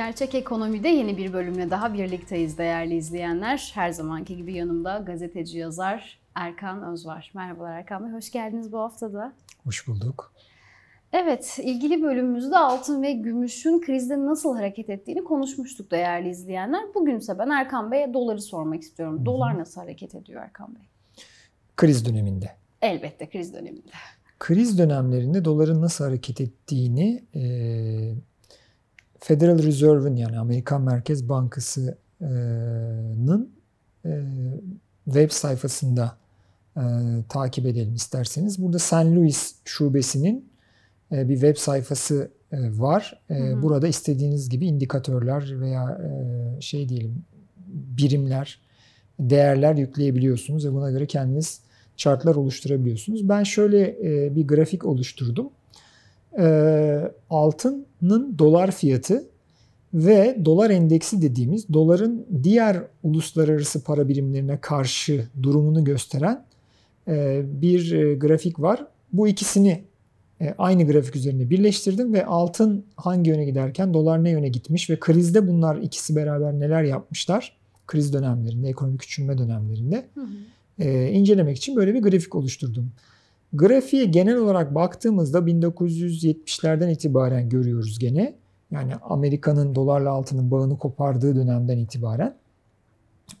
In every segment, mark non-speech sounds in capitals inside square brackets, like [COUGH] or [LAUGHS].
Gerçek Ekonomi'de yeni bir bölümle daha birlikteyiz değerli izleyenler. Her zamanki gibi yanımda gazeteci yazar Erkan Öz var. Merhabalar Erkan Bey, hoş geldiniz bu haftada. Hoş bulduk. Evet, ilgili bölümümüzde altın ve gümüşün krizde nasıl hareket ettiğini konuşmuştuk değerli izleyenler. Bugünse ben Erkan Bey'e doları sormak istiyorum. Hı-hı. Dolar nasıl hareket ediyor Erkan Bey? Kriz döneminde. Elbette kriz döneminde. Kriz dönemlerinde doların nasıl hareket ettiğini e, Federal Reserve'ın yani Amerikan Merkez Bankası'nın e, web sayfasında e, takip edelim isterseniz. Burada San Luis şubesinin e, bir web sayfası var. Hı-hı. Burada istediğiniz gibi indikatörler veya şey diyelim birimler, değerler yükleyebiliyorsunuz ve buna göre kendiniz chartlar oluşturabiliyorsunuz. Ben şöyle bir grafik oluşturdum e, altının dolar fiyatı ve dolar endeksi dediğimiz doların diğer uluslararası para birimlerine karşı durumunu gösteren e, bir e, grafik var. Bu ikisini e, aynı grafik üzerine birleştirdim ve altın hangi yöne giderken dolar ne yöne gitmiş ve krizde bunlar ikisi beraber neler yapmışlar kriz dönemlerinde, ekonomik küçülme dönemlerinde hı hı. E, incelemek için böyle bir grafik oluşturdum. Grafiğe genel olarak baktığımızda 1970'lerden itibaren görüyoruz gene. Yani Amerika'nın dolarla altının bağını kopardığı dönemden itibaren.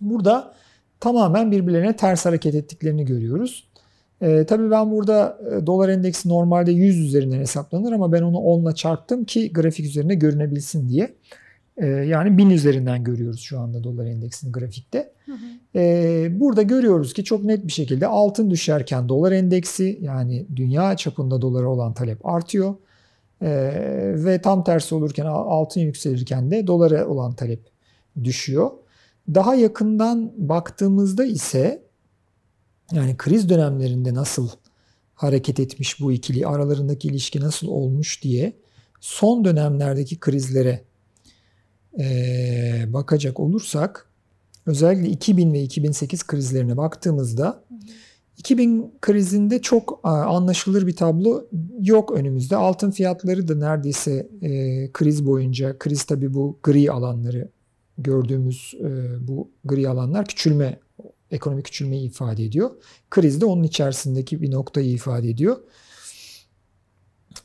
Burada tamamen birbirlerine ters hareket ettiklerini görüyoruz. E, tabii ben burada e, dolar endeksi normalde 100 üzerinden hesaplanır ama ben onu 10 çarptım ki grafik üzerinde görünebilsin diye. Ee, yani bin üzerinden görüyoruz şu anda dolar endeksinin grafikte. Hı hı. E, burada görüyoruz ki çok net bir şekilde altın düşerken dolar endeksi yani dünya çapında dolara olan talep artıyor. E, ve tam tersi olurken altın yükselirken de dolara olan talep düşüyor. Daha yakından baktığımızda ise yani kriz dönemlerinde nasıl hareket etmiş bu ikili, aralarındaki ilişki nasıl olmuş diye son dönemlerdeki krizlere ee, bakacak olursak özellikle 2000 ve 2008 krizlerine baktığımızda 2000 krizinde çok anlaşılır bir tablo yok önümüzde. Altın fiyatları da neredeyse e, kriz boyunca, kriz tabi bu gri alanları gördüğümüz e, bu gri alanlar küçülme, ekonomik küçülmeyi ifade ediyor. Kriz de onun içerisindeki bir noktayı ifade ediyor.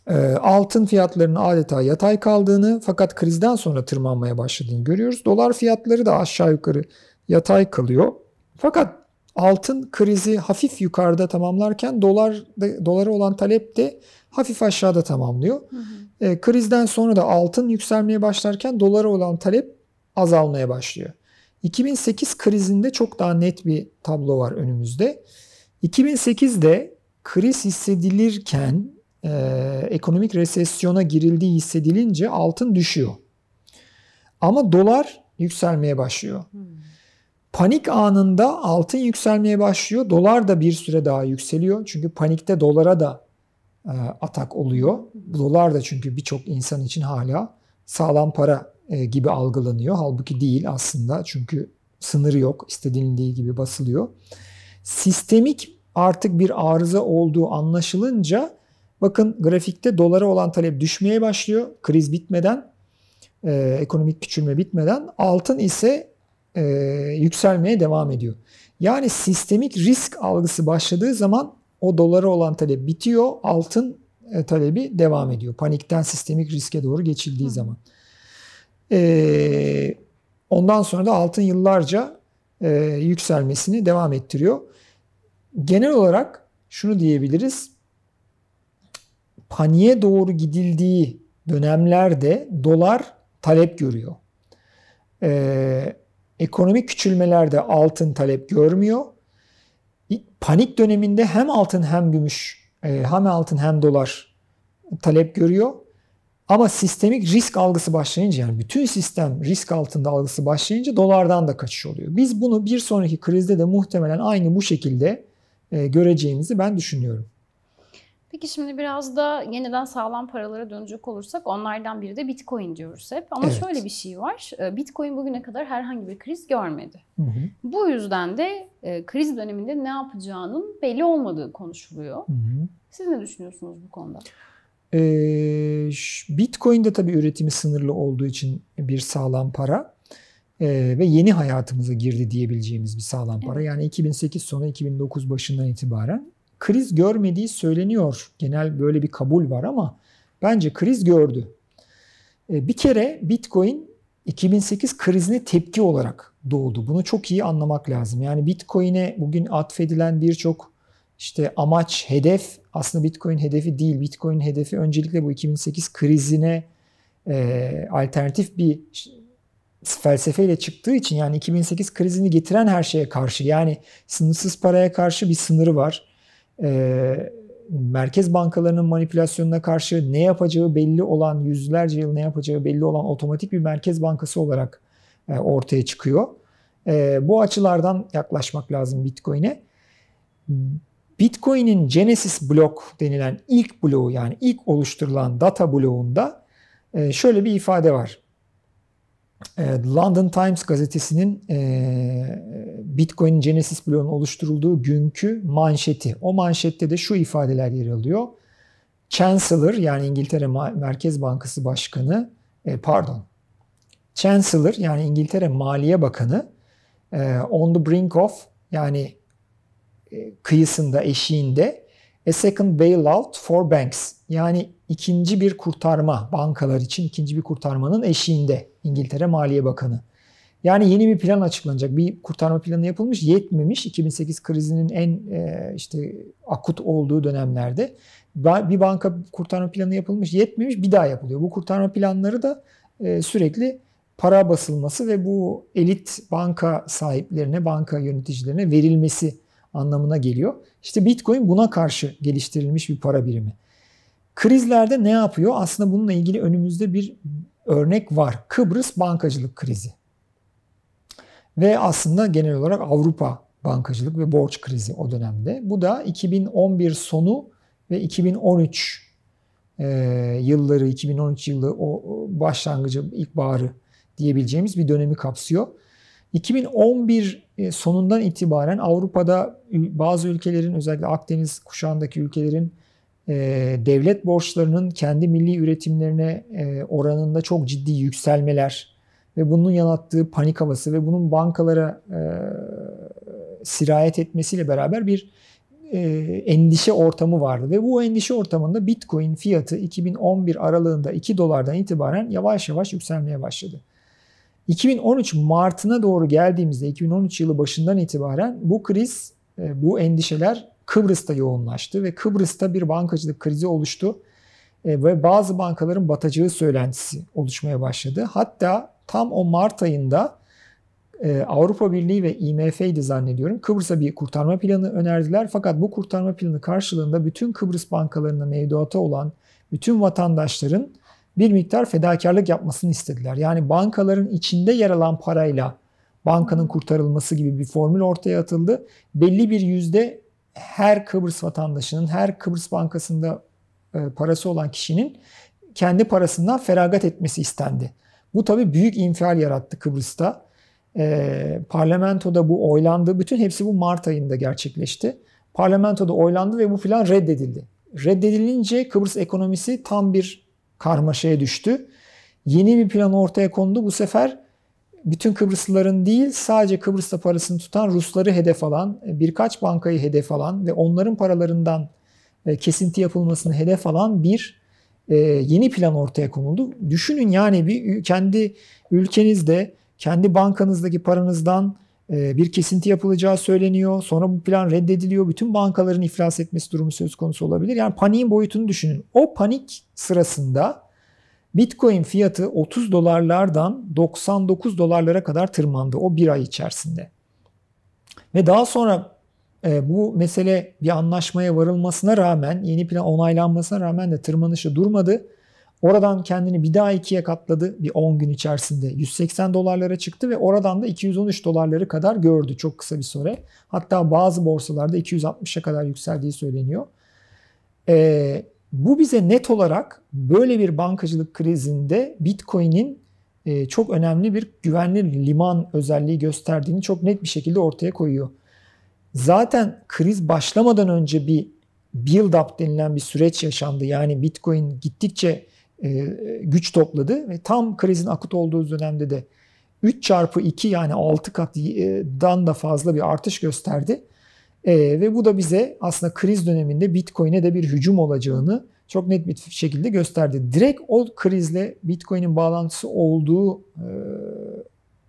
Ee, altın fiyatlarının adeta yatay kaldığını fakat krizden sonra tırmanmaya başladığını görüyoruz. Dolar fiyatları da aşağı yukarı yatay kalıyor. Fakat altın krizi hafif yukarıda tamamlarken dolar dolara olan talep de hafif aşağıda tamamlıyor. Hı hı. E, krizden sonra da altın yükselmeye başlarken dolara olan talep azalmaya başlıyor. 2008 krizinde çok daha net bir tablo var önümüzde. 2008'de kriz hissedilirken e, ekonomik resesyona girildiği hissedilince altın düşüyor. Ama dolar yükselmeye başlıyor. Panik anında altın yükselmeye başlıyor. Dolar da bir süre daha yükseliyor. Çünkü panikte dolara da e, atak oluyor. Dolar da çünkü birçok insan için hala sağlam para e, gibi algılanıyor. Halbuki değil aslında. Çünkü sınırı yok. İstediğinliği gibi basılıyor. Sistemik artık bir arıza olduğu anlaşılınca Bakın grafikte dolara olan talep düşmeye başlıyor kriz bitmeden, e, ekonomik küçülme bitmeden. Altın ise e, yükselmeye devam ediyor. Yani sistemik risk algısı başladığı zaman o dolara olan talep bitiyor, altın e, talebi devam ediyor. Panikten sistemik riske doğru geçildiği Hı. zaman. E, ondan sonra da altın yıllarca e, yükselmesini devam ettiriyor. Genel olarak şunu diyebiliriz paniğe doğru gidildiği dönemlerde dolar talep görüyor. Ee, ekonomik küçülmelerde altın talep görmüyor. Panik döneminde hem altın hem gümüş, e, hem altın hem dolar talep görüyor. Ama sistemik risk algısı başlayınca yani bütün sistem risk altında algısı başlayınca dolardan da kaçış oluyor. Biz bunu bir sonraki krizde de muhtemelen aynı bu şekilde e, göreceğimizi ben düşünüyorum. Peki şimdi biraz da yeniden sağlam paralara dönecek olursak onlardan biri de Bitcoin diyoruz hep. Ama evet. şöyle bir şey var. Ee, Bitcoin bugüne kadar herhangi bir kriz görmedi. Hı hı. Bu yüzden de e, kriz döneminde ne yapacağının belli olmadığı konuşuluyor. Hı hı. Siz ne düşünüyorsunuz bu konuda? Ee, Bitcoin'de tabii üretimi sınırlı olduğu için bir sağlam para ee, ve yeni hayatımıza girdi diyebileceğimiz bir sağlam para. Yani 2008 sonu 2009 başından itibaren kriz görmediği söyleniyor. Genel böyle bir kabul var ama bence kriz gördü. E, bir kere Bitcoin 2008 krizine tepki olarak doğdu. Bunu çok iyi anlamak lazım. Yani Bitcoin'e bugün atfedilen birçok işte amaç, hedef aslında Bitcoin hedefi değil. Bitcoin hedefi öncelikle bu 2008 krizine e, alternatif bir felsefeyle çıktığı için yani 2008 krizini getiren her şeye karşı yani sınırsız paraya karşı bir sınırı var e, merkez bankalarının manipülasyonuna karşı ne yapacağı belli olan yüzlerce yıl ne yapacağı belli olan otomatik bir merkez bankası olarak e, ortaya çıkıyor. E, bu açılardan yaklaşmak lazım Bitcoin'e. Bitcoin'in Genesis blok denilen ilk bloğu yani ilk oluşturulan data bloğunda e, şöyle bir ifade var. E, London Times gazetesinin e, Bitcoin Genesis bloğunun oluşturulduğu günkü manşeti. O manşette de şu ifadeler yer alıyor. Chancellor yani İngiltere Merkez Bankası Başkanı e, pardon Chancellor yani İngiltere Maliye Bakanı on the brink of yani kıyısında eşiğinde a second bailout for banks yani ikinci bir kurtarma, bankalar için ikinci bir kurtarmanın eşiğinde İngiltere Maliye Bakanı. Yani yeni bir plan açıklanacak. Bir kurtarma planı yapılmış, yetmemiş. 2008 krizinin en e, işte akut olduğu dönemlerde bir banka kurtarma planı yapılmış, yetmemiş, bir daha yapılıyor. Bu kurtarma planları da e, sürekli para basılması ve bu elit banka sahiplerine, banka yöneticilerine verilmesi anlamına geliyor. İşte Bitcoin buna karşı geliştirilmiş bir para birimi. Krizlerde ne yapıyor? Aslında bununla ilgili önümüzde bir örnek var. Kıbrıs bankacılık krizi. Ve aslında genel olarak Avrupa bankacılık ve borç krizi o dönemde. Bu da 2011 sonu ve 2013 e, yılları, 2013 yılı o başlangıcı, ilkbaharı diyebileceğimiz bir dönemi kapsıyor. 2011 e, sonundan itibaren Avrupa'da bazı ülkelerin özellikle Akdeniz kuşağındaki ülkelerin ee, devlet borçlarının kendi milli üretimlerine e, oranında çok ciddi yükselmeler ve bunun yarattığı panik havası ve bunun bankalara e, sirayet etmesiyle beraber bir e, endişe ortamı vardı ve bu endişe ortamında Bitcoin fiyatı 2011 aralığında 2 dolardan itibaren yavaş yavaş yükselmeye başladı. 2013 Mart'ına doğru geldiğimizde 2013 yılı başından itibaren bu kriz, bu endişeler Kıbrıs'ta yoğunlaştı ve Kıbrıs'ta bir bankacılık krizi oluştu e, ve bazı bankaların batacağı söylentisi oluşmaya başladı. Hatta tam o Mart ayında e, Avrupa Birliği ve IMF'ydi zannediyorum. Kıbrıs'a bir kurtarma planı önerdiler. Fakat bu kurtarma planı karşılığında bütün Kıbrıs bankalarına mevduata olan bütün vatandaşların bir miktar fedakarlık yapmasını istediler. Yani bankaların içinde yer alan parayla bankanın kurtarılması gibi bir formül ortaya atıldı. Belli bir yüzde her Kıbrıs vatandaşının, her Kıbrıs Bankası'nda e, parası olan kişinin kendi parasından feragat etmesi istendi. Bu tabii büyük infial yarattı Kıbrıs'ta. E, parlamentoda bu oylandı. Bütün hepsi bu Mart ayında gerçekleşti. Parlamentoda oylandı ve bu plan reddedildi. Reddedilince Kıbrıs ekonomisi tam bir karmaşaya düştü. Yeni bir plan ortaya kondu. Bu sefer bütün Kıbrıslıların değil sadece Kıbrıs'ta parasını tutan Rusları hedef alan, e, birkaç bankayı hedef alan ve onların paralarından e, kesinti yapılmasını hedef alan bir e, yeni plan ortaya konuldu. Düşünün yani bir kendi ülkenizde, kendi bankanızdaki paranızdan bir kesinti yapılacağı söyleniyor. Sonra bu plan reddediliyor. Bütün bankaların iflas etmesi durumu söz konusu olabilir. Yani paniğin boyutunu düşünün. O panik sırasında Bitcoin fiyatı 30 dolarlardan 99 dolarlara kadar tırmandı o bir ay içerisinde. Ve daha sonra e, bu mesele bir anlaşmaya varılmasına rağmen, yeni plan onaylanmasına rağmen de tırmanışı durmadı. Oradan kendini bir daha ikiye katladı bir 10 gün içerisinde. 180 dolarlara çıktı ve oradan da 213 dolarları kadar gördü çok kısa bir süre. Hatta bazı borsalarda 260'a kadar yükseldiği söyleniyor. Ee, bu bize net olarak böyle bir bankacılık krizinde Bitcoin'in e, çok önemli bir güvenli liman özelliği gösterdiğini çok net bir şekilde ortaya koyuyor. Zaten kriz başlamadan önce bir build up denilen bir süreç yaşandı. Yani Bitcoin gittikçe e, güç topladı ve tam krizin akut olduğu dönemde de 3 çarpı 2 yani 6 katdan da fazla bir artış gösterdi. E, ve bu da bize aslında kriz döneminde Bitcoin'e de bir hücum olacağını çok net bir şekilde gösterdi. Direkt o krizle Bitcoin'in bağlantısı olduğu e,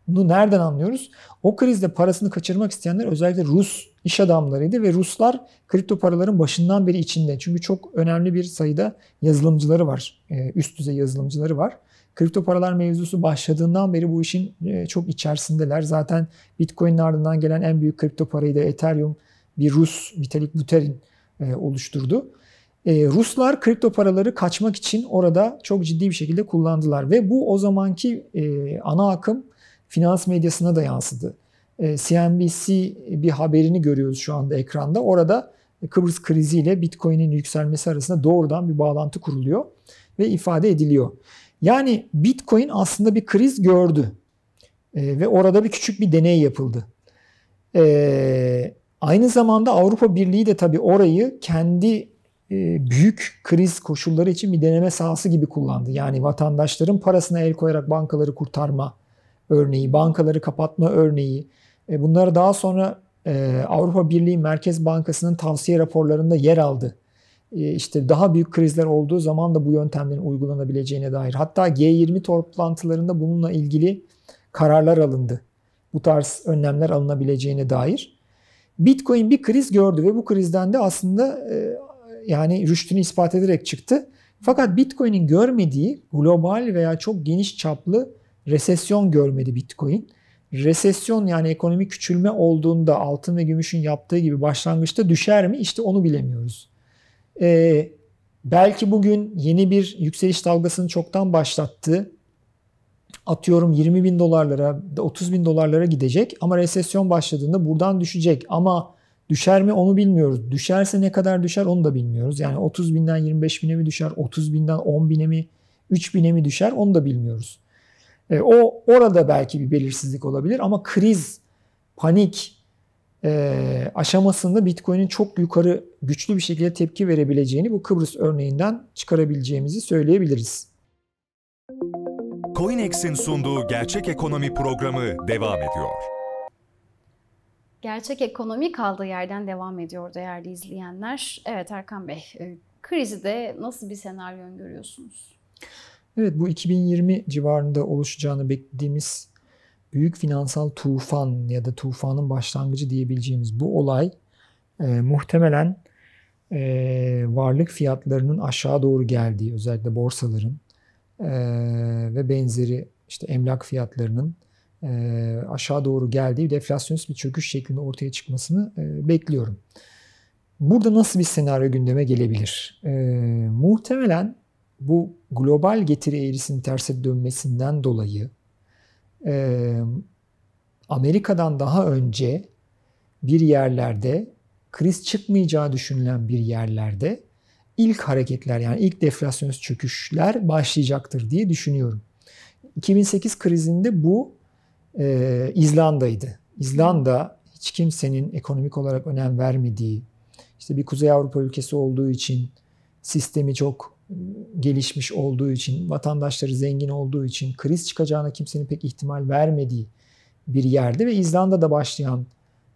bunu nereden anlıyoruz? O krizde parasını kaçırmak isteyenler özellikle Rus iş adamlarıydı ve Ruslar kripto paraların başından beri içinde. Çünkü çok önemli bir sayıda yazılımcıları var. E, üst düzey yazılımcıları var. Kripto paralar mevzusu başladığından beri bu işin e, çok içerisindeler. Zaten Bitcoin'in ardından gelen en büyük kripto parayı da Ethereum bir Rus Vitalik Buterin e, oluşturdu. E, Ruslar kripto paraları kaçmak için orada çok ciddi bir şekilde kullandılar ve bu o zamanki e, ana akım finans medyasına da yansıdı. CNBC bir haberini görüyoruz şu anda ekranda. Orada Kıbrıs krizi ile Bitcoin'in yükselmesi arasında doğrudan bir bağlantı kuruluyor ve ifade ediliyor. Yani Bitcoin aslında bir kriz gördü ve orada bir küçük bir deney yapıldı. Aynı zamanda Avrupa Birliği de tabii orayı kendi e, büyük kriz koşulları için bir deneme sahası gibi kullandı. Yani vatandaşların parasına el koyarak bankaları kurtarma örneği, bankaları kapatma örneği. E, bunları daha sonra e, Avrupa Birliği Merkez Bankası'nın tavsiye raporlarında yer aldı. İşte daha büyük krizler olduğu zaman da bu yöntemlerin uygulanabileceğine dair. Hatta G20 toplantılarında bununla ilgili kararlar alındı. Bu tarz önlemler alınabileceğine dair. Bitcoin bir kriz gördü ve bu krizden de aslında e, yani rüştünü ispat ederek çıktı. Fakat Bitcoin'in görmediği global veya çok geniş çaplı resesyon görmedi Bitcoin. Resesyon yani ekonomik küçülme olduğunda altın ve gümüşün yaptığı gibi başlangıçta düşer mi? İşte onu bilemiyoruz. Ee, belki bugün yeni bir yükseliş dalgasını çoktan başlattı atıyorum 20 bin dolarlara 30 bin dolarlara gidecek ama resesyon başladığında buradan düşecek ama düşer mi onu bilmiyoruz. Düşerse ne kadar düşer onu da bilmiyoruz. Yani 30 binden 25 bine mi düşer 30 binden 10 bine mi 3 bine mi düşer onu da bilmiyoruz. E, o orada belki bir belirsizlik olabilir ama kriz, panik e, aşamasında Bitcoin'in çok yukarı güçlü bir şekilde tepki verebileceğini bu Kıbrıs örneğinden çıkarabileceğimizi söyleyebiliriz. CoinEx'in sunduğu Gerçek Ekonomi programı devam ediyor. Gerçek ekonomi kaldığı yerden devam ediyor değerli izleyenler. Evet Erkan Bey, e, krizi de nasıl bir senaryo görüyorsunuz? Evet bu 2020 civarında oluşacağını beklediğimiz büyük finansal tufan ya da tufanın başlangıcı diyebileceğimiz bu olay e, muhtemelen e, varlık fiyatlarının aşağı doğru geldiği özellikle borsaların ee, ve benzeri işte emlak fiyatlarının e, aşağı doğru geldiği deflasyonist bir çöküş şeklinde ortaya çıkmasını e, bekliyorum. Burada nasıl bir senaryo gündeme gelebilir? Ee, muhtemelen bu global getiri eğrisinin terse dönmesinden dolayı e, Amerika'dan daha önce bir yerlerde kriz çıkmayacağı düşünülen bir yerlerde ilk hareketler yani ilk deflasyonist çöküşler başlayacaktır diye düşünüyorum. 2008 krizinde bu e, İzlanda'ydı. İzlanda hiç kimsenin ekonomik olarak önem vermediği, işte bir Kuzey Avrupa ülkesi olduğu için sistemi çok ıı, gelişmiş olduğu için, vatandaşları zengin olduğu için kriz çıkacağına kimsenin pek ihtimal vermediği bir yerde ve İzlanda'da başlayan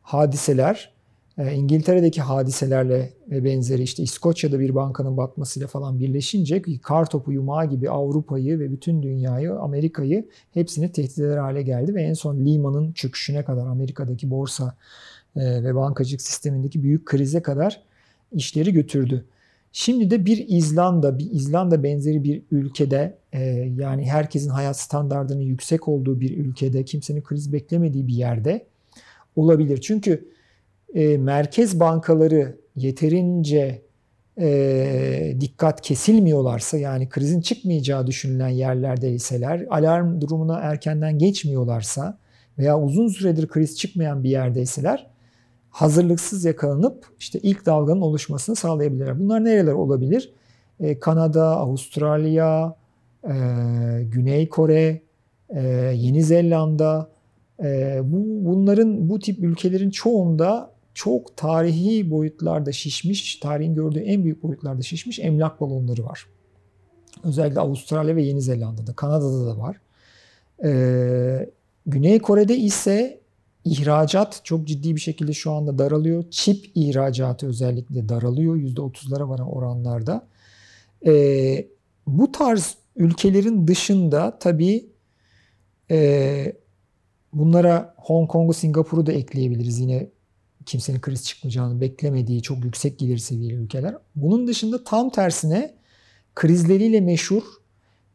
hadiseler ee, İngiltere'deki hadiselerle ve benzeri işte İskoçya'da bir bankanın batmasıyla falan birleşince kar topu yumağı gibi Avrupa'yı ve bütün dünyayı, Amerika'yı hepsini tehdit eder hale geldi ve en son Lehman'ın çöküşüne kadar Amerika'daki borsa e, ve bankacılık sistemindeki büyük krize kadar işleri götürdü. Şimdi de bir İzlanda, bir İzlanda benzeri bir ülkede e, yani herkesin hayat standartının yüksek olduğu bir ülkede kimsenin kriz beklemediği bir yerde olabilir. Çünkü e, merkez bankaları yeterince e, dikkat kesilmiyorlarsa yani krizin çıkmayacağı düşünülen yerlerde yerlerdeyseler, alarm durumuna erkenden geçmiyorlarsa veya uzun süredir kriz çıkmayan bir yerdeyseler hazırlıksız yakalanıp işte ilk dalganın oluşmasını sağlayabilirler. Bunlar nereler olabilir? E, Kanada, Avustralya, e, Güney Kore, e, Yeni Zelanda, e, bu bunların bu tip ülkelerin çoğunda çok tarihi boyutlarda şişmiş, tarihin gördüğü en büyük boyutlarda şişmiş emlak balonları var. Özellikle Avustralya ve Yeni Zelanda'da, Kanada'da da var. Ee, Güney Kore'de ise ihracat çok ciddi bir şekilde şu anda daralıyor. Çip ihracatı özellikle daralıyor yüzde otuzlara varan oranlarda. Ee, bu tarz ülkelerin dışında tabii e, bunlara Hong Kong'u, Singapur'u da ekleyebiliriz. Yine kimsenin kriz çıkmayacağını beklemediği çok yüksek gelir seviyeli ülkeler. Bunun dışında tam tersine krizleriyle meşhur,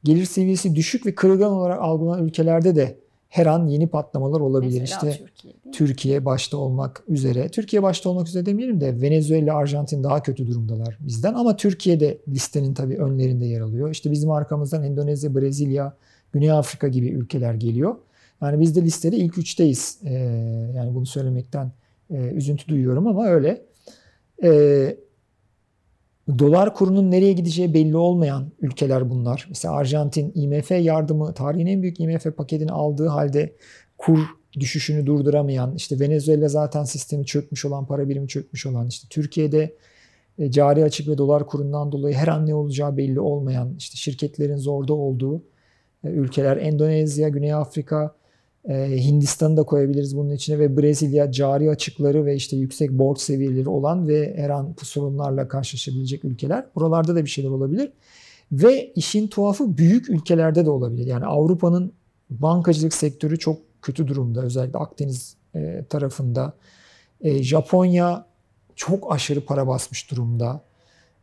gelir seviyesi düşük ve kırılgan olarak algılanan ülkelerde de her an yeni patlamalar olabilir. Mesela işte Türkiye, Türkiye başta olmak üzere. Türkiye başta olmak üzere demeyelim de Venezuela, Arjantin daha kötü durumdalar bizden ama Türkiye de listenin tabii önlerinde yer alıyor. İşte bizim arkamızdan Endonezya, Brezilya, Güney Afrika gibi ülkeler geliyor. Yani biz de listede ilk üçteyiz. Ee, yani bunu söylemekten e, üzüntü duyuyorum ama öyle. E, dolar kurunun nereye gideceği belli olmayan ülkeler bunlar. Mesela Arjantin IMF yardımı, tarihin en büyük IMF paketini aldığı halde kur düşüşünü durduramayan, işte Venezuela zaten sistemi çökmüş olan, para birimi çökmüş olan, işte Türkiye'de e, cari açık ve dolar kurundan dolayı her an ne olacağı belli olmayan, işte şirketlerin zorda olduğu e, ülkeler Endonezya, Güney Afrika, ee, Hindistan'ı da koyabiliriz bunun içine ve Brezilya cari açıkları ve işte yüksek borç seviyeleri olan ve her an sorunlarla karşılaşabilecek ülkeler. Buralarda da bir şeyler olabilir. Ve işin tuhafı büyük ülkelerde de olabilir. Yani Avrupa'nın bankacılık sektörü çok kötü durumda. Özellikle Akdeniz e, tarafında. E, Japonya çok aşırı para basmış durumda.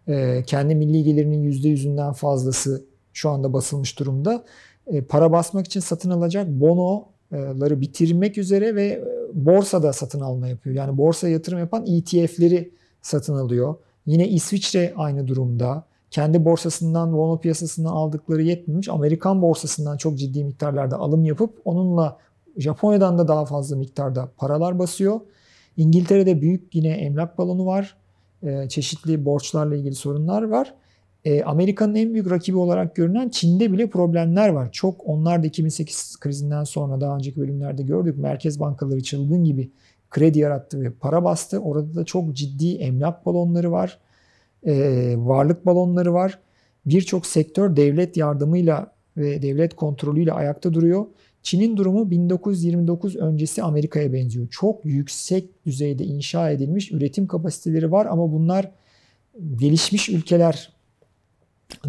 E, kendi milli gelirinin %100'ünden fazlası şu anda basılmış durumda. Para basmak için satın alacak bono ları bitirmek üzere ve e, borsada satın alma yapıyor. Yani borsa yatırım yapan ETF'leri satın alıyor. Yine İsviçre aynı durumda. Kendi borsasından, bono piyasasından aldıkları yetmemiş. Amerikan borsasından çok ciddi miktarlarda alım yapıp onunla Japonya'dan da daha fazla miktarda paralar basıyor. İngiltere'de büyük yine emlak balonu var. E, çeşitli borçlarla ilgili sorunlar var. E, Amerika'nın en büyük rakibi olarak görünen Çin'de bile problemler var. Çok onlar da 2008 krizinden sonra daha önceki bölümlerde gördük. Merkez bankaları çılgın gibi kredi yarattı ve para bastı. Orada da çok ciddi emlak balonları var. E, varlık balonları var. Birçok sektör devlet yardımıyla ve devlet kontrolüyle ayakta duruyor. Çin'in durumu 1929 öncesi Amerika'ya benziyor. Çok yüksek düzeyde inşa edilmiş üretim kapasiteleri var ama bunlar gelişmiş ülkeler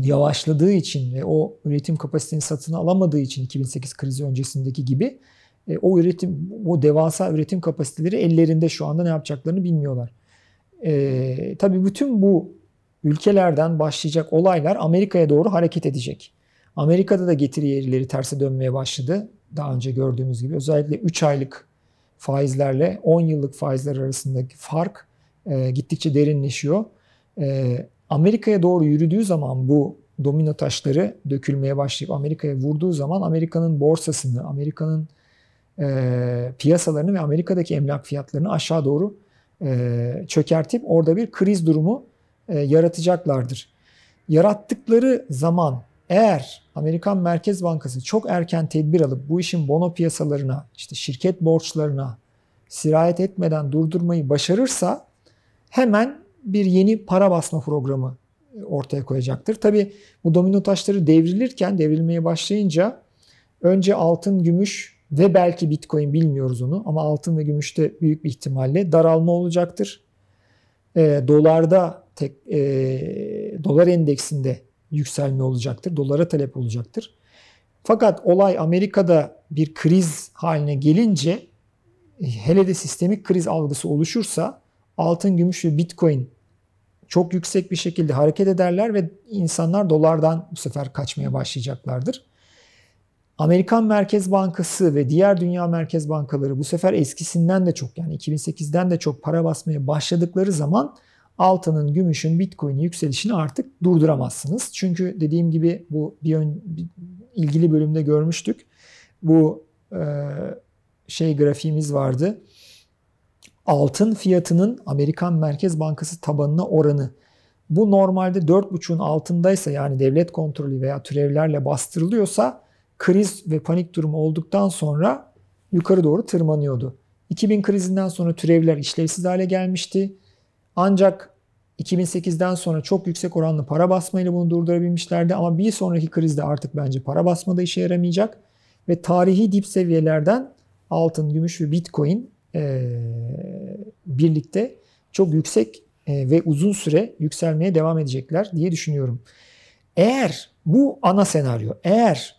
yavaşladığı için ve o üretim kapasitesini satın alamadığı için 2008 krizi öncesindeki gibi e, o üretim o devasa üretim kapasiteleri ellerinde şu anda ne yapacaklarını bilmiyorlar. E, tabii bütün bu ülkelerden başlayacak olaylar Amerika'ya doğru hareket edecek. Amerika'da da getiri yerleri terse dönmeye başladı. Daha önce gördüğümüz gibi özellikle 3 aylık faizlerle 10 yıllık faizler arasındaki fark e, gittikçe derinleşiyor. E, Amerika'ya doğru yürüdüğü zaman bu domino taşları dökülmeye başlayıp Amerika'ya vurduğu zaman Amerika'nın borsasını, Amerika'nın e, piyasalarını ve Amerika'daki emlak fiyatlarını aşağı doğru e, çökertip orada bir kriz durumu e, yaratacaklardır. Yarattıkları zaman eğer Amerikan Merkez Bankası çok erken tedbir alıp bu işin bono piyasalarına, işte şirket borçlarına sirayet etmeden durdurmayı başarırsa hemen bir yeni para basma programı e, ortaya koyacaktır. Tabi bu domino taşları devrilirken, devrilmeye başlayınca önce altın, gümüş ve belki bitcoin bilmiyoruz onu ama altın ve gümüşte büyük bir ihtimalle daralma olacaktır. E, dolarda tek e, dolar endeksinde yükselme olacaktır. Dolara talep olacaktır. Fakat olay Amerika'da bir kriz haline gelince e, hele de sistemik kriz algısı oluşursa altın, gümüş ve bitcoin çok yüksek bir şekilde hareket ederler ve insanlar dolardan bu sefer kaçmaya başlayacaklardır. Amerikan Merkez Bankası ve diğer dünya merkez bankaları bu sefer eskisinden de çok yani 2008'den de çok para basmaya başladıkları zaman altının, gümüşün, bitcoin'in yükselişini artık durduramazsınız. Çünkü dediğim gibi bu bir ön, bir, ilgili bölümde görmüştük. Bu e, şey grafiğimiz vardı altın fiyatının Amerikan Merkez Bankası tabanına oranı. Bu normalde 4,5'un altındaysa yani devlet kontrolü veya türevlerle bastırılıyorsa kriz ve panik durumu olduktan sonra yukarı doğru tırmanıyordu. 2000 krizinden sonra türevler işlevsiz hale gelmişti. Ancak 2008'den sonra çok yüksek oranlı para basmayla bunu durdurabilmişlerdi ama bir sonraki krizde artık bence para basma da işe yaramayacak ve tarihi dip seviyelerden altın, gümüş ve bitcoin e, birlikte çok yüksek e, ve uzun süre yükselmeye devam edecekler diye düşünüyorum. Eğer bu ana senaryo, eğer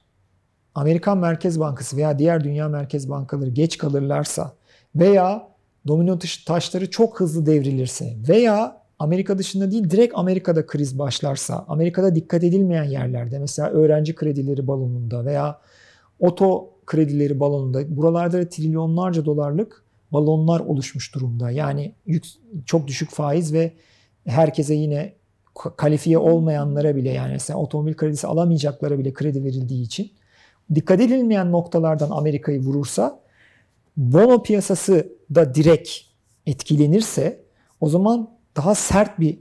Amerikan Merkez Bankası veya diğer dünya merkez bankaları geç kalırlarsa veya domino taşları çok hızlı devrilirse veya Amerika dışında değil direkt Amerika'da kriz başlarsa, Amerika'da dikkat edilmeyen yerlerde mesela öğrenci kredileri balonunda veya oto kredileri balonunda buralarda trilyonlarca dolarlık balonlar oluşmuş durumda. Yani yük, çok düşük faiz ve herkese yine kalifiye olmayanlara bile yani mesela otomobil kredisi alamayacaklara bile kredi verildiği için dikkat edilmeyen noktalardan Amerika'yı vurursa bono piyasası da direkt etkilenirse o zaman daha sert bir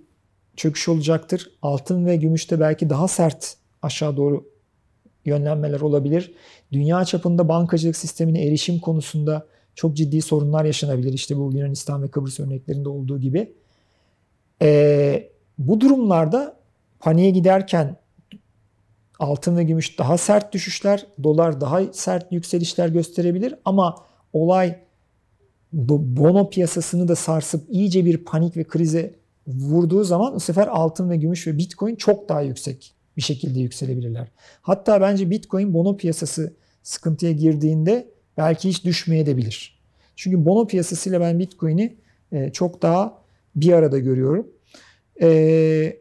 çöküş olacaktır. Altın ve gümüşte belki daha sert aşağı doğru yönlenmeler olabilir. Dünya çapında bankacılık sistemine erişim konusunda çok ciddi sorunlar yaşanabilir. İşte bu Yunanistan ve Kıbrıs örneklerinde olduğu gibi. E, bu durumlarda paniğe giderken altın ve gümüş daha sert düşüşler, dolar daha sert yükselişler gösterebilir ama olay bono piyasasını da sarsıp iyice bir panik ve krize vurduğu zaman bu sefer altın ve gümüş ve bitcoin çok daha yüksek bir şekilde yükselebilirler. Hatta bence bitcoin bono piyasası sıkıntıya girdiğinde belki hiç düşmeyebilir. Çünkü bono piyasasıyla ben Bitcoin'i e, çok daha bir arada görüyorum. E,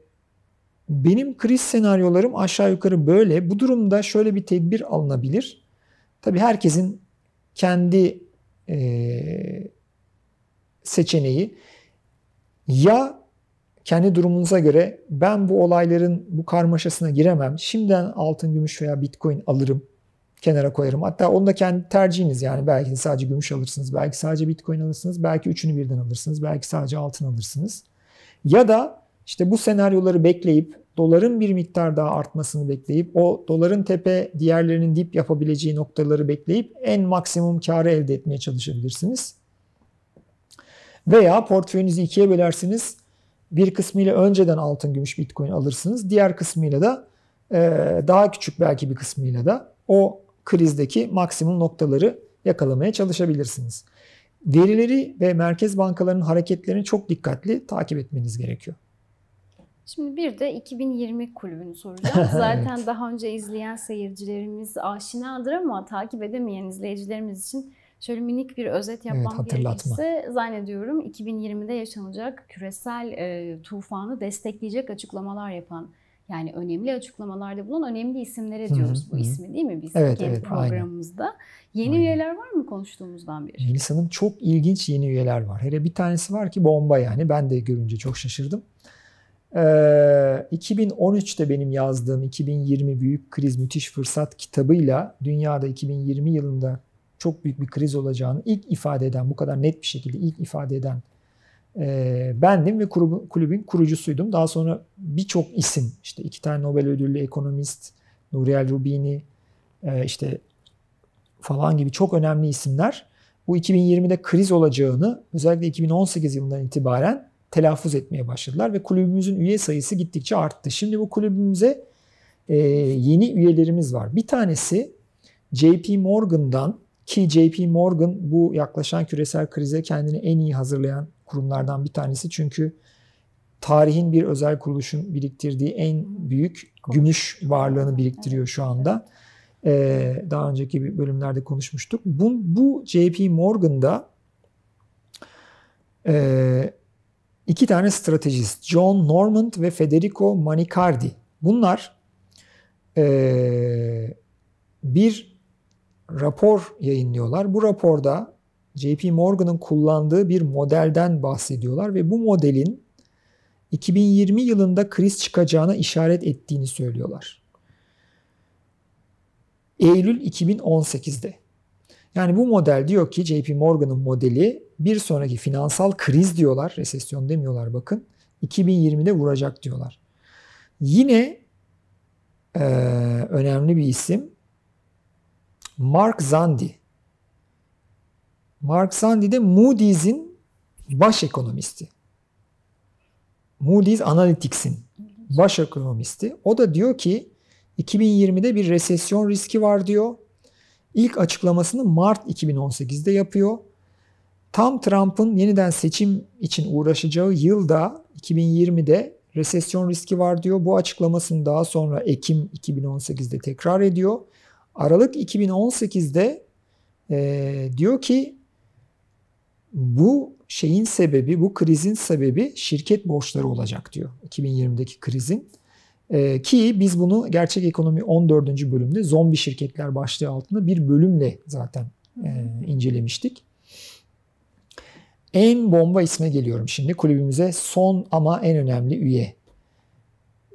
benim kriz senaryolarım aşağı yukarı böyle. Bu durumda şöyle bir tedbir alınabilir. Tabii herkesin kendi e, seçeneği ya kendi durumunuza göre ben bu olayların bu karmaşasına giremem. Şimdiden altın, gümüş veya bitcoin alırım kenara koyarım. Hatta onu da kendi tercihiniz yani belki sadece gümüş alırsınız, belki sadece bitcoin alırsınız, belki üçünü birden alırsınız, belki sadece altın alırsınız. Ya da işte bu senaryoları bekleyip doların bir miktar daha artmasını bekleyip o doların tepe diğerlerinin dip yapabileceği noktaları bekleyip en maksimum karı elde etmeye çalışabilirsiniz. Veya portföyünüzü ikiye bölersiniz. Bir kısmıyla önceden altın, gümüş, bitcoin alırsınız. Diğer kısmıyla da daha küçük belki bir kısmıyla da o krizdeki maksimum noktaları yakalamaya çalışabilirsiniz. Verileri ve merkez bankalarının hareketlerini çok dikkatli takip etmeniz gerekiyor. Şimdi bir de 2020 kulübünü soracağım. [LAUGHS] Zaten evet. daha önce izleyen seyircilerimiz aşinadır ama takip edemeyen izleyicilerimiz için şöyle minik bir özet yapmam evet, gerekirse zannediyorum 2020'de yaşanacak küresel e, tufanı destekleyecek açıklamalar yapan yani önemli açıklamalarda bulunan önemli isimlere diyoruz hı hı, bu ismi değil mi biz evet, evet, programımızda? Aynen. Yeni aynen. üyeler var mı konuştuğumuzdan beri? Melis çok ilginç yeni üyeler var. Hele bir tanesi var ki bomba yani ben de görünce çok şaşırdım. Ee, 2013'te benim yazdığım 2020 Büyük Kriz Müthiş Fırsat kitabıyla dünyada 2020 yılında çok büyük bir kriz olacağını ilk ifade eden, bu kadar net bir şekilde ilk ifade eden e, bendim ve kulübün, kulübün kurucusuydum. Daha sonra birçok isim, işte iki tane Nobel ödüllü ekonomist, Nuriel Rubini, e, işte falan gibi çok önemli isimler bu 2020'de kriz olacağını özellikle 2018 yılından itibaren telaffuz etmeye başladılar ve kulübümüzün üye sayısı gittikçe arttı. Şimdi bu kulübümüze e, yeni üyelerimiz var. Bir tanesi JP Morgan'dan ki JP Morgan bu yaklaşan küresel krize kendini en iyi hazırlayan kurumlardan bir tanesi. Çünkü tarihin bir özel kuruluşun biriktirdiği en büyük gümüş varlığını biriktiriyor şu anda. Ee, daha önceki bölümlerde konuşmuştuk. Bu, bu JP Morgan'da e, iki tane stratejist John Normand ve Federico Manicardi. Bunlar e, bir rapor yayınlıyorlar. Bu raporda JP Morgan'ın kullandığı bir modelden bahsediyorlar ve bu modelin 2020 yılında kriz çıkacağına işaret ettiğini söylüyorlar. Eylül 2018'de. Yani bu model diyor ki JP Morgan'ın modeli bir sonraki finansal kriz diyorlar. Resesyon demiyorlar bakın. 2020'de vuracak diyorlar. Yine e, önemli bir isim Mark Zandi. Mark Sandy de Moody's'in baş ekonomisti. Moody's Analytics'in baş ekonomisti. O da diyor ki 2020'de bir resesyon riski var diyor. İlk açıklamasını Mart 2018'de yapıyor. Tam Trump'ın yeniden seçim için uğraşacağı yılda 2020'de resesyon riski var diyor. Bu açıklamasını daha sonra Ekim 2018'de tekrar ediyor. Aralık 2018'de e, diyor ki bu şeyin sebebi, bu krizin sebebi şirket borçları olacak diyor 2020'deki krizin. Ee, ki biz bunu gerçek ekonomi 14. bölümde zombi şirketler başlığı altında bir bölümle zaten e, incelemiştik. En bomba isme geliyorum şimdi kulübümüze son ama en önemli üye.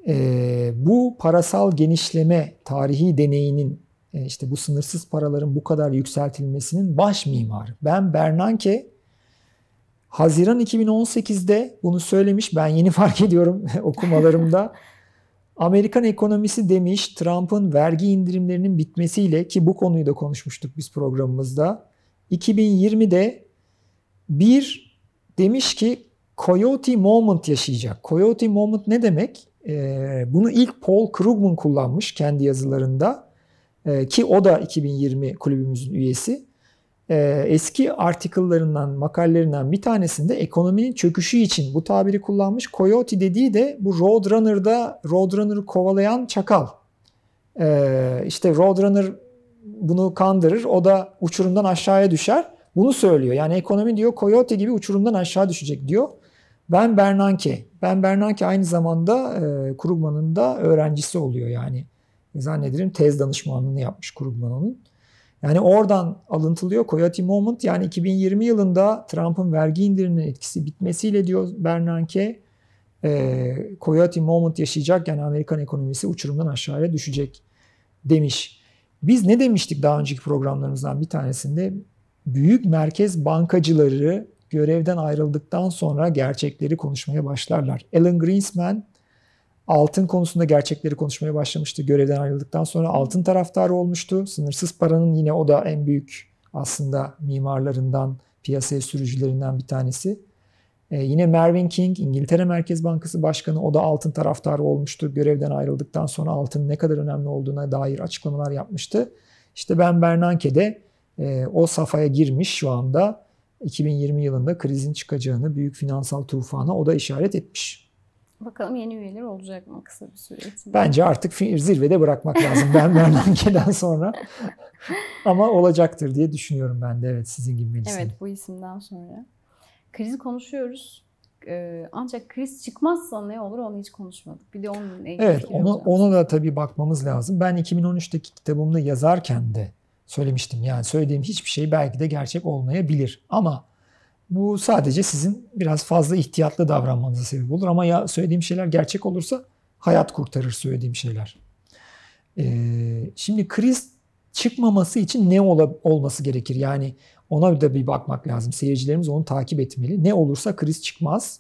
Ee, bu parasal genişleme tarihi deneyinin e, işte bu sınırsız paraların bu kadar yükseltilmesinin baş mimarı. Ben Bernanke Haziran 2018'de bunu söylemiş. Ben yeni fark ediyorum [LAUGHS] okumalarımda. Amerikan ekonomisi demiş Trump'ın vergi indirimlerinin bitmesiyle ki bu konuyu da konuşmuştuk biz programımızda. 2020'de bir demiş ki Coyote Moment yaşayacak. Coyote Moment ne demek? Ee, bunu ilk Paul Krugman kullanmış kendi yazılarında. Ee, ki o da 2020 kulübümüzün üyesi. Ee, eski artikıllarından, makallerinden bir tanesinde ekonominin çöküşü için bu tabiri kullanmış. Coyote dediği de bu Roadrunner'da Roadrunner'ı kovalayan çakal. E, işte Roadrunner bunu kandırır. O da uçurumdan aşağıya düşer. Bunu söylüyor. Yani ekonomi diyor Coyote gibi uçurumdan aşağı düşecek diyor. Ben Bernanke. Ben Bernanke aynı zamanda e, Krugman'ın da öğrencisi oluyor yani. Zannederim tez danışmanlığını yapmış Krugman onun. Yani oradan alıntılıyor Coyote Moment. Yani 2020 yılında Trump'ın vergi indiriminin etkisi bitmesiyle diyor Bernanke ee, e, Coyote Moment yaşayacak. Yani Amerikan ekonomisi uçurumdan aşağıya düşecek demiş. Biz ne demiştik daha önceki programlarımızdan bir tanesinde? Büyük merkez bankacıları görevden ayrıldıktan sonra gerçekleri konuşmaya başlarlar. Alan Greenspan Altın konusunda gerçekleri konuşmaya başlamıştı. Görevden ayrıldıktan sonra altın taraftarı olmuştu. Sınırsız paranın yine o da en büyük aslında mimarlarından, piyasaya sürücülerinden bir tanesi. Ee, yine Mervyn King, İngiltere Merkez Bankası Başkanı, o da altın taraftarı olmuştu. Görevden ayrıldıktan sonra altın ne kadar önemli olduğuna dair açıklamalar yapmıştı. İşte ben Bernanke'de e, o safhaya girmiş şu anda 2020 yılında krizin çıkacağını, büyük finansal tufana o da işaret etmiş. Bakalım yeni üyeler olacak mı kısa bir süre içinde? Bence artık zirvede bırakmak lazım ben Bernanke'den [LAUGHS] sonra. Ama olacaktır diye düşünüyorum ben de evet sizin gibi Melisa'nın. Evet bu isimden sonra. Krizi konuşuyoruz. Ee, ancak kriz çıkmazsa ne olur onu hiç konuşmadık. Bir de onun Evet onu, ona da tabii bakmamız lazım. Ben 2013'teki kitabımda yazarken de söylemiştim. Yani söylediğim hiçbir şey belki de gerçek olmayabilir. Ama bu sadece sizin biraz fazla ihtiyatlı davranmanıza sebep olur ama ya söylediğim şeyler gerçek olursa hayat kurtarır söylediğim şeyler. Ee, şimdi kriz çıkmaması için ne ola, olması gerekir? Yani ona da bir bakmak lazım. Seyircilerimiz onu takip etmeli. Ne olursa kriz çıkmaz.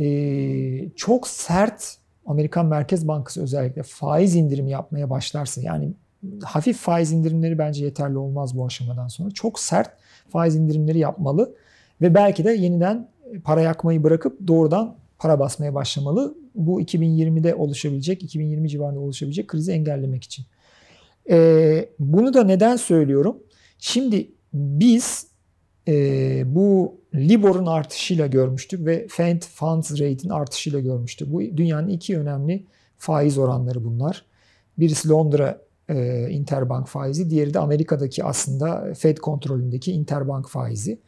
Ee, çok sert Amerikan Merkez Bankası özellikle faiz indirimi yapmaya başlarsa yani hafif faiz indirimleri bence yeterli olmaz bu aşamadan sonra. Çok sert faiz indirimleri yapmalı. Ve belki de yeniden para yakmayı bırakıp doğrudan para basmaya başlamalı. Bu 2020'de oluşabilecek, 2020 civarında oluşabilecek krizi engellemek için. Ee, bunu da neden söylüyorum? Şimdi biz e, bu Libor'un artışıyla görmüştük ve Fed Funds Rate'in artışıyla görmüştük. Bu dünyanın iki önemli faiz oranları bunlar. Birisi Londra e, interbank faizi, diğeri de Amerika'daki aslında Fed kontrolündeki interbank faizi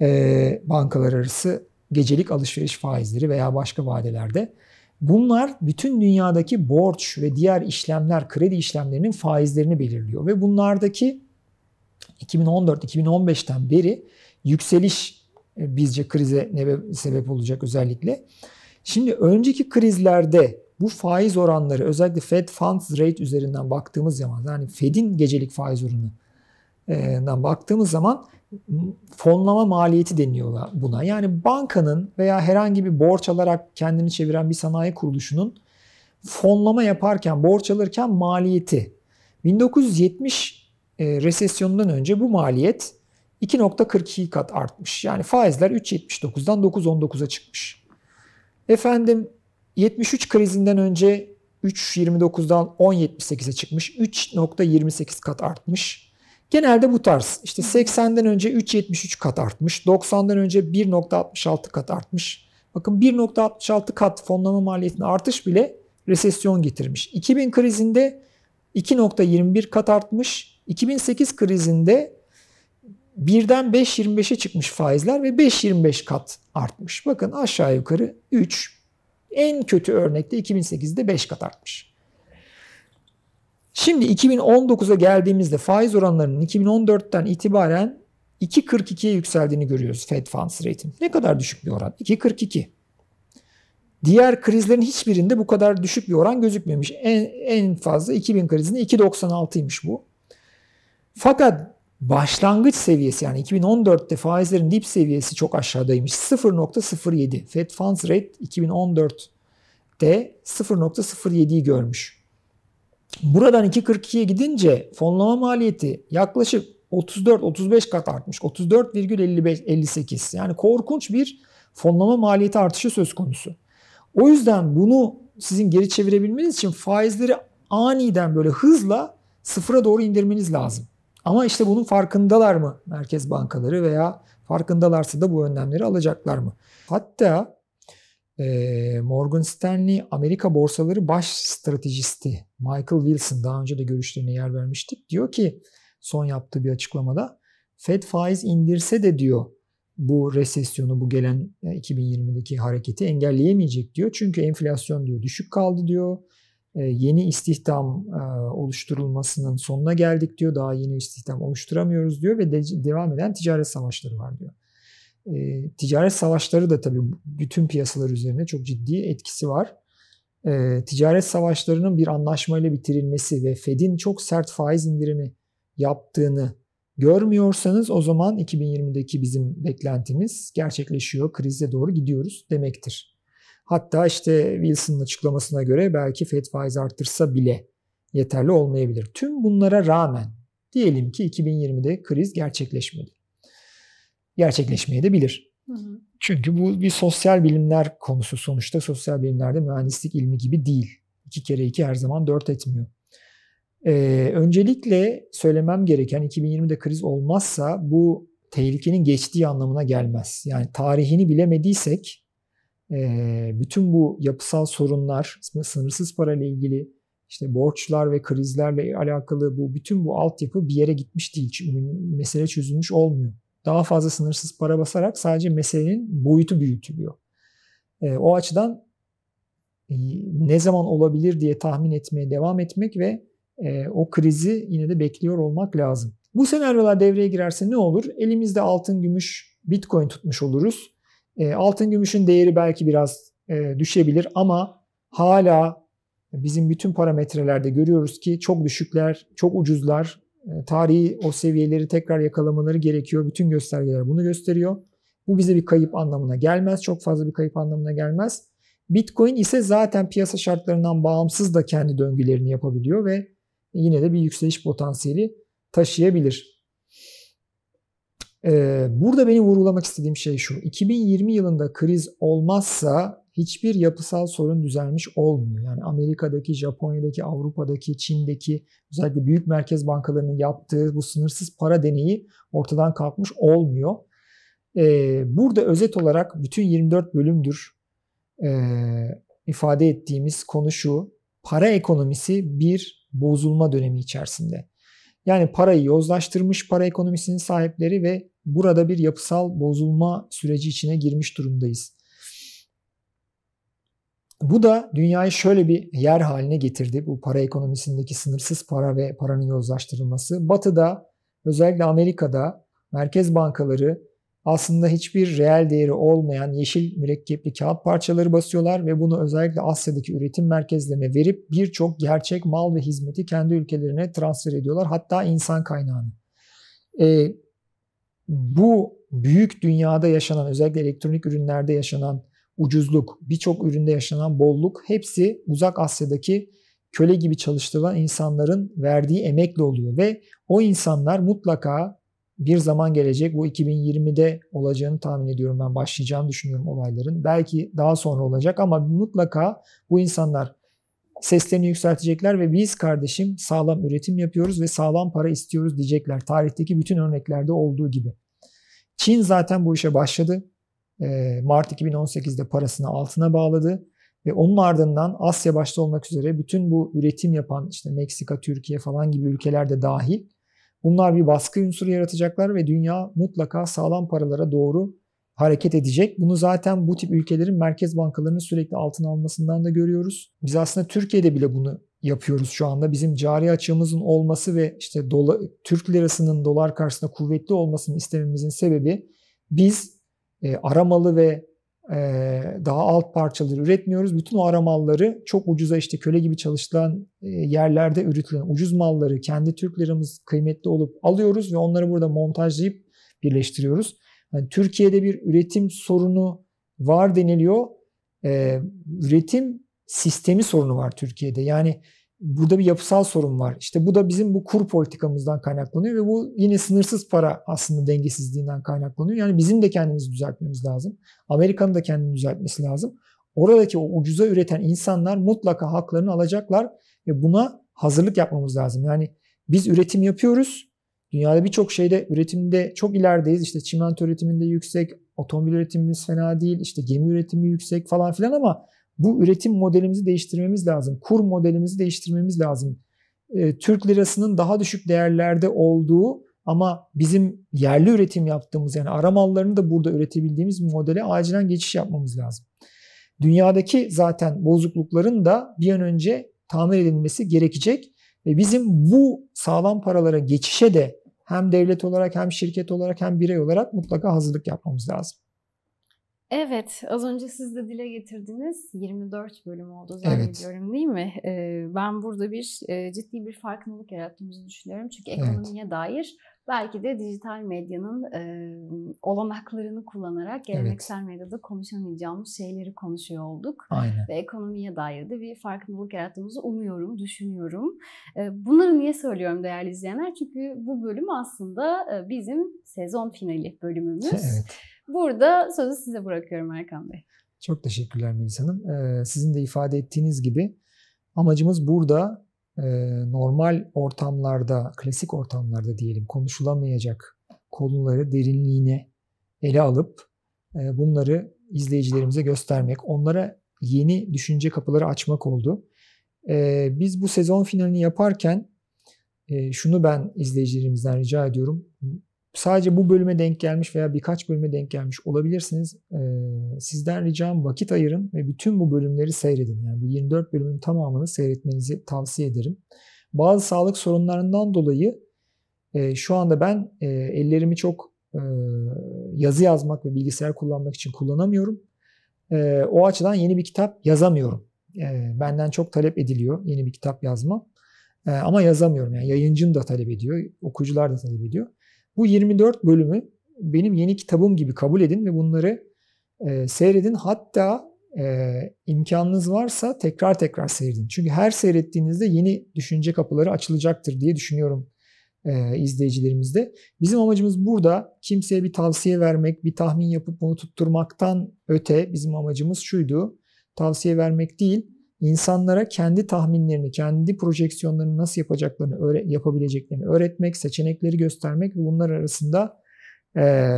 e, bankalar arası gecelik alışveriş faizleri veya başka vadelerde. Bunlar bütün dünyadaki borç ve diğer işlemler, kredi işlemlerinin faizlerini belirliyor. Ve bunlardaki 2014-2015'ten beri yükseliş e, bizce krize sebep olacak özellikle. Şimdi önceki krizlerde bu faiz oranları özellikle Fed Funds Rate üzerinden baktığımız zaman yani Fed'in gecelik faiz oranından e, baktığımız zaman fonlama maliyeti deniyor buna. Yani bankanın veya herhangi bir borç alarak kendini çeviren bir sanayi kuruluşunun fonlama yaparken, borç alırken maliyeti. 1970 e, resesyonundan önce bu maliyet 2.42 kat artmış. Yani faizler 3.79'dan 9.19'a çıkmış. Efendim 73 krizinden önce 3.29'dan 10.78'e çıkmış. 3.28 kat artmış. Genelde bu tarz işte 80'den önce 3.73 kat artmış, 90'dan önce 1.66 kat artmış. Bakın 1.66 kat fonlama maliyetine artış bile resesyon getirmiş. 2000 krizinde 2.21 kat artmış. 2008 krizinde 1'den 5.25'e çıkmış faizler ve 5.25 kat artmış. Bakın aşağı yukarı 3 en kötü örnekte 2008'de 5 kat artmış. Şimdi 2019'a geldiğimizde faiz oranlarının 2014'ten itibaren 2.42'ye yükseldiğini görüyoruz Fed Funds Rate'in. Ne kadar düşük bir oran? 2.42. Diğer krizlerin hiçbirinde bu kadar düşük bir oran gözükmemiş. En, en fazla 2000 krizinde 2.96'ymış bu. Fakat başlangıç seviyesi yani 2014'te faizlerin dip seviyesi çok aşağıdaymış. 0.07. Fed Funds Rate 2014'te 0.07'yi görmüş. Buradan 2.42'ye gidince fonlama maliyeti yaklaşık 34-35 kat artmış. 34,58 yani korkunç bir fonlama maliyeti artışı söz konusu. O yüzden bunu sizin geri çevirebilmeniz için faizleri aniden böyle hızla sıfıra doğru indirmeniz lazım. Ama işte bunun farkındalar mı merkez bankaları veya farkındalarsa da bu önlemleri alacaklar mı? Hatta ee, Morgan Stanley Amerika borsaları baş stratejisti Michael Wilson daha önce de görüşlerine yer vermiştik. Diyor ki son yaptığı bir açıklamada Fed faiz indirse de diyor bu resesyonu bu gelen 2020'deki e, hareketi engelleyemeyecek diyor. Çünkü enflasyon diyor düşük kaldı diyor. E, yeni istihdam e, oluşturulmasının sonuna geldik diyor. Daha yeni istihdam oluşturamıyoruz diyor ve devam eden ticaret savaşları var diyor. E, ticaret savaşları da tabii bütün piyasalar üzerine çok ciddi etkisi var. E, ticaret savaşlarının bir anlaşmayla bitirilmesi ve Fed'in çok sert faiz indirimi yaptığını görmüyorsanız o zaman 2020'deki bizim beklentimiz gerçekleşiyor, krize doğru gidiyoruz demektir. Hatta işte Wilson'ın açıklamasına göre belki Fed faiz arttırsa bile yeterli olmayabilir. Tüm bunlara rağmen diyelim ki 2020'de kriz gerçekleşmedi gerçekleşmeye de bilir. Çünkü bu bir sosyal bilimler konusu sonuçta. Sosyal bilimlerde mühendislik ilmi gibi değil. İki kere iki her zaman dört etmiyor. Ee, öncelikle söylemem gereken 2020'de kriz olmazsa bu tehlikenin geçtiği anlamına gelmez. Yani tarihini bilemediysek e, bütün bu yapısal sorunlar, sınırsız parayla ilgili işte borçlar ve krizlerle alakalı bu bütün bu altyapı bir yere gitmiş değil. Çünkü mesele çözülmüş olmuyor daha fazla sınırsız para basarak sadece meselenin boyutu büyütülüyor. E, o açıdan e, ne zaman olabilir diye tahmin etmeye devam etmek ve e, o krizi yine de bekliyor olmak lazım. Bu senaryolar devreye girerse ne olur? Elimizde altın, gümüş, bitcoin tutmuş oluruz. E, altın, gümüşün değeri belki biraz e, düşebilir ama hala bizim bütün parametrelerde görüyoruz ki çok düşükler, çok ucuzlar e, tarihi o seviyeleri tekrar yakalamaları gerekiyor. Bütün göstergeler bunu gösteriyor. Bu bize bir kayıp anlamına gelmez. Çok fazla bir kayıp anlamına gelmez. Bitcoin ise zaten piyasa şartlarından bağımsız da kendi döngülerini yapabiliyor ve yine de bir yükseliş potansiyeli taşıyabilir. E, burada benim vurgulamak istediğim şey şu. 2020 yılında kriz olmazsa hiçbir yapısal sorun düzelmiş olmuyor. Yani Amerika'daki, Japonya'daki, Avrupa'daki, Çin'deki özellikle büyük merkez bankalarının yaptığı bu sınırsız para deneyi ortadan kalkmış olmuyor. Ee, burada özet olarak bütün 24 bölümdür e, ifade ettiğimiz konu şu. Para ekonomisi bir bozulma dönemi içerisinde. Yani parayı yozlaştırmış para ekonomisinin sahipleri ve burada bir yapısal bozulma süreci içine girmiş durumdayız. Bu da dünyayı şöyle bir yer haline getirdi. Bu para ekonomisindeki sınırsız para ve paranın yozlaştırılması. Batı'da özellikle Amerika'da merkez bankaları aslında hiçbir reel değeri olmayan yeşil mürekkepli kağıt parçaları basıyorlar ve bunu özellikle Asya'daki üretim merkezlerine verip birçok gerçek mal ve hizmeti kendi ülkelerine transfer ediyorlar. Hatta insan kaynağını. E, bu büyük dünyada yaşanan özellikle elektronik ürünlerde yaşanan ucuzluk, birçok üründe yaşanan bolluk hepsi Uzak Asya'daki köle gibi çalıştırılan insanların verdiği emekle oluyor ve o insanlar mutlaka bir zaman gelecek. Bu 2020'de olacağını tahmin ediyorum ben başlayacağını düşünüyorum olayların. Belki daha sonra olacak ama mutlaka bu insanlar seslerini yükseltecekler ve biz kardeşim sağlam üretim yapıyoruz ve sağlam para istiyoruz diyecekler. Tarihteki bütün örneklerde olduğu gibi. Çin zaten bu işe başladı. E, Mart 2018'de parasını altına bağladı ve onun ardından Asya başta olmak üzere bütün bu üretim yapan işte Meksika, Türkiye falan gibi ülkelerde dahil bunlar bir baskı unsuru yaratacaklar ve dünya mutlaka sağlam paralara doğru hareket edecek. Bunu zaten bu tip ülkelerin merkez bankalarının sürekli altın almasından da görüyoruz. Biz aslında Türkiye'de bile bunu yapıyoruz şu anda. Bizim cari açığımızın olması ve işte dola, Türk lirasının dolar karşısında kuvvetli olmasını istememizin sebebi biz e, aramalı ve e, daha alt parçaları üretmiyoruz. Bütün o aramalları çok ucuza işte köle gibi çalışılan e, yerlerde üretilen ucuz malları kendi Türk liramız kıymetli olup alıyoruz ve onları burada montajlayıp birleştiriyoruz. Yani Türkiye'de bir üretim sorunu var deniliyor. E, üretim sistemi sorunu var Türkiye'de. Yani burada bir yapısal sorun var. İşte bu da bizim bu kur politikamızdan kaynaklanıyor ve bu yine sınırsız para aslında dengesizliğinden kaynaklanıyor. Yani bizim de kendimizi düzeltmemiz lazım. Amerika'nın da kendini düzeltmesi lazım. Oradaki o ucuza üreten insanlar mutlaka haklarını alacaklar ve buna hazırlık yapmamız lazım. Yani biz üretim yapıyoruz. Dünyada birçok şeyde üretimde çok ilerideyiz. İşte çimento üretiminde yüksek, otomobil üretimimiz fena değil, işte gemi üretimi yüksek falan filan ama bu üretim modelimizi değiştirmemiz lazım. Kur modelimizi değiştirmemiz lazım. E, Türk lirasının daha düşük değerlerde olduğu ama bizim yerli üretim yaptığımız yani ara mallarını da burada üretebildiğimiz bir modele acilen geçiş yapmamız lazım. Dünyadaki zaten bozuklukların da bir an önce tamir edilmesi gerekecek ve bizim bu sağlam paralara geçişe de hem devlet olarak hem şirket olarak hem birey olarak mutlaka hazırlık yapmamız lazım. Evet, az önce siz de dile getirdiniz. 24 bölüm oldu zannediyorum evet. değil mi? Ee, ben burada bir e, ciddi bir farkındalık yarattığımızı düşünüyorum. Çünkü ekonomiye evet. dair belki de dijital medyanın e, olanaklarını kullanarak geleneksel evet. medyada konuşamayacağımız şeyleri konuşuyor olduk. Aynen. Ve ekonomiye dair de bir farkındalık yarattığımızı umuyorum, düşünüyorum. E, bunları niye söylüyorum değerli izleyenler? Çünkü bu bölüm aslında bizim sezon finali bölümümüz. Evet. Burada sözü size bırakıyorum Erkan Bey. Çok teşekkürler Melisa Hanım. Ee, sizin de ifade ettiğiniz gibi amacımız burada e, normal ortamlarda, klasik ortamlarda diyelim konuşulamayacak konuları derinliğine ele alıp e, bunları izleyicilerimize göstermek, onlara yeni düşünce kapıları açmak oldu. E, biz bu sezon finalini yaparken e, şunu ben izleyicilerimizden rica ediyorum sadece bu bölüme denk gelmiş veya birkaç bölüme denk gelmiş olabilirsiniz. Ee, sizden ricam vakit ayırın ve bütün bu bölümleri seyredin. Yani bu 24 bölümün tamamını seyretmenizi tavsiye ederim. Bazı sağlık sorunlarından dolayı e, şu anda ben e, ellerimi çok e, yazı yazmak ve bilgisayar kullanmak için kullanamıyorum. o açıdan yeni bir kitap yazamıyorum. benden çok talep ediliyor yeni bir kitap yazma. ama yazamıyorum. Yani yayıncım da talep ediyor, okuyucular da talep ediyor. Bu 24 bölümü benim yeni kitabım gibi kabul edin ve bunları e, seyredin. Hatta e, imkanınız varsa tekrar tekrar seyredin. Çünkü her seyrettiğinizde yeni düşünce kapıları açılacaktır diye düşünüyorum e, izleyicilerimizde. Bizim amacımız burada kimseye bir tavsiye vermek, bir tahmin yapıp bunu tutturmaktan öte bizim amacımız şuydu. Tavsiye vermek değil, insanlara kendi tahminlerini, kendi projeksiyonlarını nasıl yapacaklarını, öğre, yapabileceklerini öğretmek, seçenekleri göstermek ve bunlar arasında e,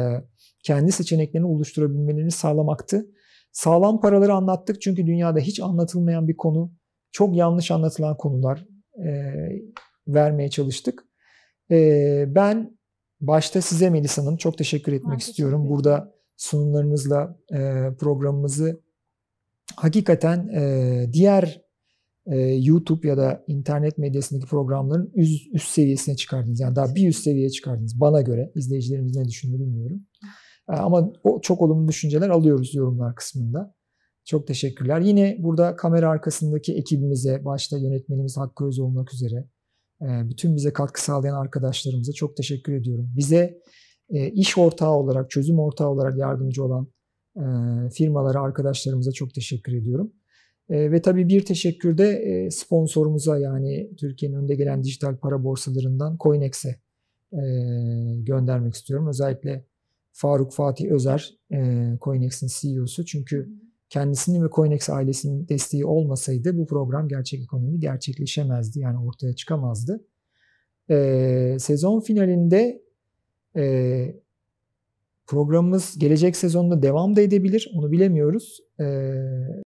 kendi seçeneklerini oluşturabilmelerini sağlamaktı. Sağlam paraları anlattık çünkü dünyada hiç anlatılmayan bir konu, çok yanlış anlatılan konular e, vermeye çalıştık. E, ben başta size Melisa'nın çok teşekkür etmek ben istiyorum. Teşekkür Burada sunumlarınızla e, programımızı hakikaten e, diğer e, YouTube ya da internet medyasındaki programların üst, üst seviyesine çıkardınız. Yani daha bir üst seviyeye çıkardınız bana göre. İzleyicilerimiz ne düşünüyor bilmiyorum. E, ama o, çok olumlu düşünceler alıyoruz yorumlar kısmında. Çok teşekkürler. Yine burada kamera arkasındaki ekibimize, başta yönetmenimiz Hakkı Öz olmak üzere e, bütün bize katkı sağlayan arkadaşlarımıza çok teşekkür ediyorum. Bize e, iş ortağı olarak, çözüm ortağı olarak yardımcı olan firmalara, arkadaşlarımıza çok teşekkür ediyorum. Ve tabii bir teşekkür de sponsorumuza yani Türkiye'nin önde gelen dijital para borsalarından CoinEx'e göndermek istiyorum. Özellikle Faruk Fatih Özer, CoinEx'in CEO'su. Çünkü kendisinin ve CoinEx ailesinin desteği olmasaydı bu program gerçek ekonomi gerçekleşemezdi. Yani ortaya çıkamazdı. Sezon finalinde Programımız gelecek sezonda devam da edebilir. Onu bilemiyoruz. Ee,